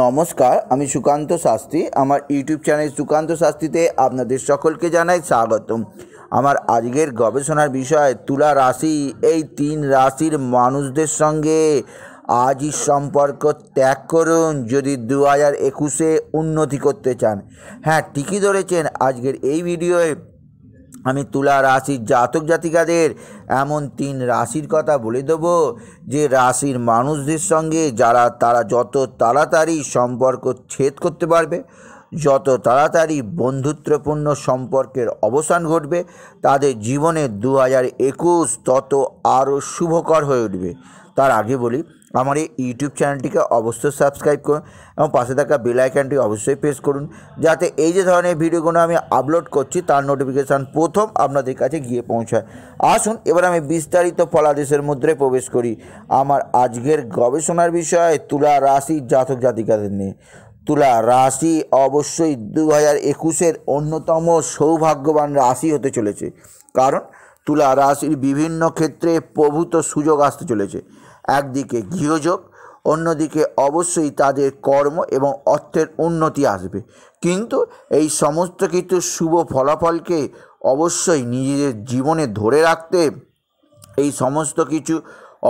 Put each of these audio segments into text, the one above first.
নমস্কার আমি সুকান্ত শাস্ত্রী আমার ইউটিউব চ্যানেল সুকান্ত শাস্ত্রীতে আপনাদের সকলকে জানাই স্বাগতম আমার আজকের গবেষণার বিষয় তুলা রাশি এই তিন রাশির মানুষদের সঙ্গে আজই সম্পর্ক ত্যাগ করুন যদি দু হাজার একুশে উন্নতি করতে চান হ্যাঁ ঠিকই ধরেছেন আজকের এই ভিডিওয় আমি তুলা রাশির জাতক জাতিকাদের এমন তিন রাশির কথা বলে দেব যে রাশির মানুষদের সঙ্গে যারা তারা যত তাড়াতাড়ি সম্পর্ক ছেদ করতে পারবে যত তাড়াতাড়ি বন্ধুত্বপূর্ণ সম্পর্কের অবসান ঘটবে তাদের জীবনে দু হাজার একুশ তত আরও শুভকর হয়ে উঠবে তার আগে বলি আমার এই ইউটিউব চ্যানেলটিকে অবশ্যই সাবস্ক্রাইব করুন এবং পাশে থাকা বেল অবশ্যই প্রেস করুন যাতে এই যে ধরনের ভিডিওগুলো আমি আপলোড করছি তার নোটিফিকেশান প্রথম আপনাদের কাছে গিয়ে পৌঁছায় আসুন এবার আমি বিস্তারিত ফলাদেশের মধ্যে প্রবেশ করি আমার আজকের গবেষণার বিষয়ে তুলা রাশি জাতক জাতিকাদের নিয়ে তুলা রাশি অবশ্যই দু হাজার একুশের অন্যতম সৌভাগ্যবান রাশি হতে চলেছে কারণ তুলা রাশির বিভিন্ন ক্ষেত্রে প্রভূত সুযোগ আসতে চলেছে একদিকে গৃহযোগ অন্যদিকে অবশ্যই তাদের কর্ম এবং অর্থের উন্নতি আসবে কিন্তু এই সমস্ত কিছু শুভ ফলাফলকে অবশ্যই নিজেদের জীবনে ধরে রাখতে এই সমস্ত কিছু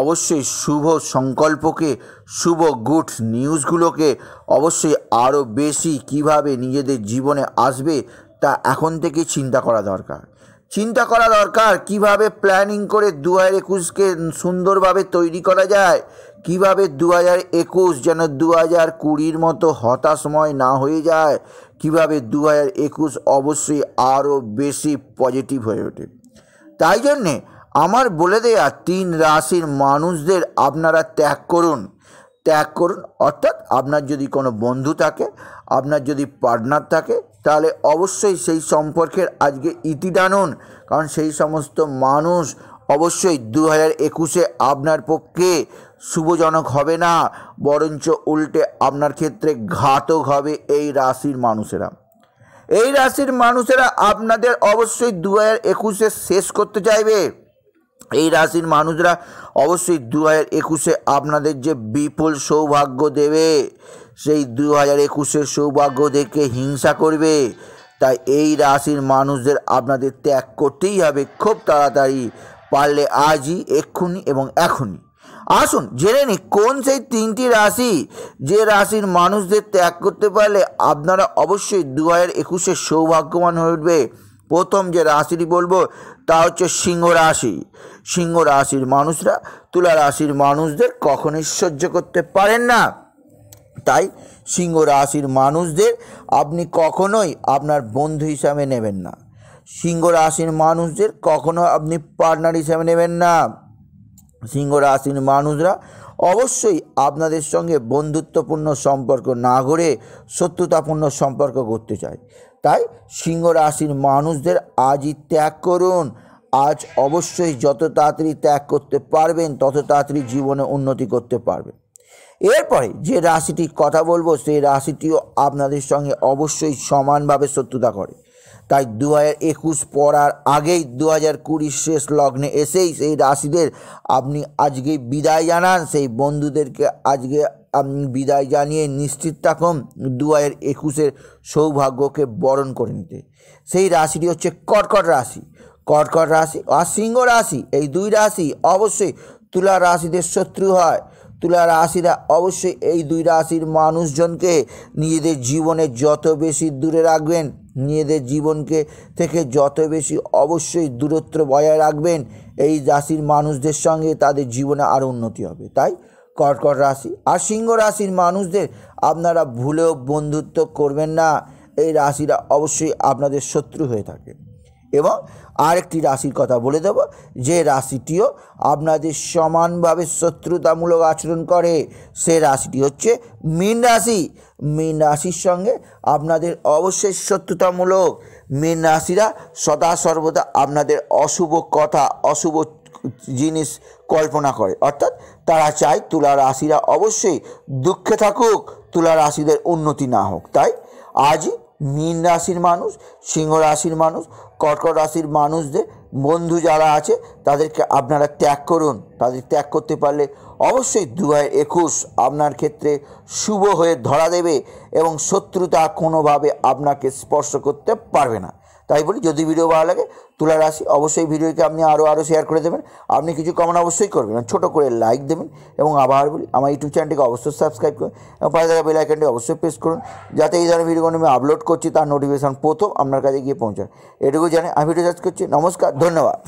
অবশ্যই শুভ সংকল্পকে শুভ গুড নিউজগুলোকে অবশ্যই আরও বেশি কিভাবে নিজেদের জীবনে আসবে তা এখন থেকে চিন্তা করা দরকার চিন্তা করা দরকার কিভাবে প্ল্যানিং করে দু হাজার একুশকে সুন্দরভাবে তৈরি করা যায় কিভাবে দু হাজার একুশ যেন দু হাজার কুড়ির মতো হতাশময় না হয়ে যায় কিভাবে দু হাজার একুশ অবশ্যই আরও বেশি পজিটিভ হয়ে ওঠে তাই জন্যে আমার বলে দেয়া তিন রাশির মানুষদের আপনারা ত্যাগ করুন ত্যাগ করুন অর্থাৎ আপনার যদি কোনো বন্ধু থাকে আপনার যদি পার্টনার থাকে তাহলে অবশ্যই সেই সম্পর্কের আজকে ইতি টানুন কারণ সেই সমস্ত মানুষ অবশ্যই দু হাজার একুশে আপনার পক্ষে শুভজনক হবে না বরঞ্চ উল্টে আপনার ক্ষেত্রে ঘাতক হবে এই রাশির মানুষেরা এই রাশির মানুষেরা আপনাদের অবশ্যই দু হাজার একুশে শেষ করতে চাইবে এই রাশির মানুষরা অবশ্যই দু হাজার একুশে আপনাদের যে বিপুল সৌভাগ্য দেবে সেই দু হাজার একুশের সৌভাগ্য দেখে হিংসা করবে তাই এই রাশির মানুষদের আপনাদের ত্যাগ করতেই হবে খুব তাড়াতাড়ি পারলে আজই এক্ষুনি এবং এখনই আসুন জেনে নিই কোন সেই তিনটি রাশি যে রাশির মানুষদের ত্যাগ করতে পারলে আপনারা অবশ্যই দু হাজার একুশে সৌভাগ্যবান হয়ে উঠবে প্রথম যে রাশিটি বলবো তা হচ্ছে সিংহ রাশি সিংহ রাশির মানুষরা তুলা রাশির মানুষদের কখনোই সহ্য করতে পারেন না তাই সিংহ রাশির মানুষদের আপনি কখনোই আপনার বন্ধু হিসাবে নেবেন না সিংহ রাশির মানুষদের কখনো আপনি পার্টনার হিসাবে নেবেন না সিংহ রাশির মানুষরা অবশ্যই আপনাদের সঙ্গে বন্ধুত্বপূর্ণ সম্পর্ক না গড়ে শত্রুতাপূর্ণ সম্পর্ক করতে চায় তাই সিংহ রাশির মানুষদের আজই ত্যাগ করুন আজ অবশ্যই যত তাড়াতাড়ি ত্যাগ করতে পারবেন তত তাড়াতাড়ি জীবনে উন্নতি করতে পারবেন এরপরে যে রাশিটির কথা বলবো সেই রাশিটিও আপনাদের সঙ্গে অবশ্যই সমানভাবে শত্রুতা করে তাই দু হাজার একুশ পড়ার আগেই দু হাজার কুড়ির শেষ লগ্নে এসেই সেই রাশিদের আপনি আজকে বিদায় জানান সেই বন্ধুদেরকে আজকে আপনি বিদায় জানিয়ে নিশ্চিত থাকুন দু হাজার একুশের সৌভাগ্যকে বরণ করে নিতে সেই রাশিটি হচ্ছে কর্কট রাশি কর্কট রাশি আর সিংহ রাশি এই দুই রাশি অবশ্যই তুলা রাশিদের শত্রু হয় তুলা রাশিরা অবশ্যই এই দুই রাশির মানুষজনকে নিজেদের জীবনে যত বেশি দূরে রাখবেন নিজেদের জীবনকে থেকে যত বেশি অবশ্যই দূরত্ব বজায় রাখবেন এই রাশির মানুষদের সঙ্গে তাদের জীবনে আরও উন্নতি হবে তাই কর্কট রাশি আর সিংহ রাশির মানুষদের আপনারা ভুলেও বন্ধুত্ব করবেন না এই রাশিরা অবশ্যই আপনাদের শত্রু হয়ে থাকে এবং আরেকটি রাশির কথা বলে দেব যে রাশিটিও আপনাদের সমানভাবে শত্রুতামূলক আচরণ করে সে রাশিটি হচ্ছে মীন রাশি মীন রাশির সঙ্গে আপনাদের অবশ্যই শত্রুতামূলক মীন রাশিরা সদা সর্বদা আপনাদের অশুভ কথা অশুভ জিনিস কল্পনা করে অর্থাৎ তারা চায় তুলা রাশিরা অবশ্যই দুঃখে থাকুক তুলা রাশিদের উন্নতি না হোক তাই আজই মীন রাশির মানুষ সিংহ রাশির মানুষ কর্কট রাশির মানুষদের বন্ধু যারা আছে তাদেরকে আপনারা ত্যাগ করুন তাদের ত্যাগ করতে পারলে অবশ্যই দু একুশ আপনার ক্ষেত্রে শুভ হয়ে ধরা দেবে এবং শত্রুতা কোনোভাবে আপনাকে স্পর্শ করতে পারবে না তাই বলি যদি ভিডিও ভালো লাগে তুলা রাশি অবশ্যই ভিডিওকে আপনি আরও আরও শেয়ার করে দেবেন আপনি কিছু কমেন্ট অবশ্যই করবেন ছোট করে লাইক দেবেন এবং আবার বলি আমার ইউটিউব চ্যানেলটিকে অবশ্যই সাবস্ক্রাইব করুন এবং পাশে থাকা বেল আইকনটি অবশ্যই প্রেস করুন যাতে এই ধরনের ভিডিওগুলো আমি আপলোড করছি তার নোটিফিকেশান প্রথম আপনার কাছে গিয়ে পৌঁছায় এটুকু জানে আমি ভিডিও সার্চ করছি নমস্কার ধন্যবাদ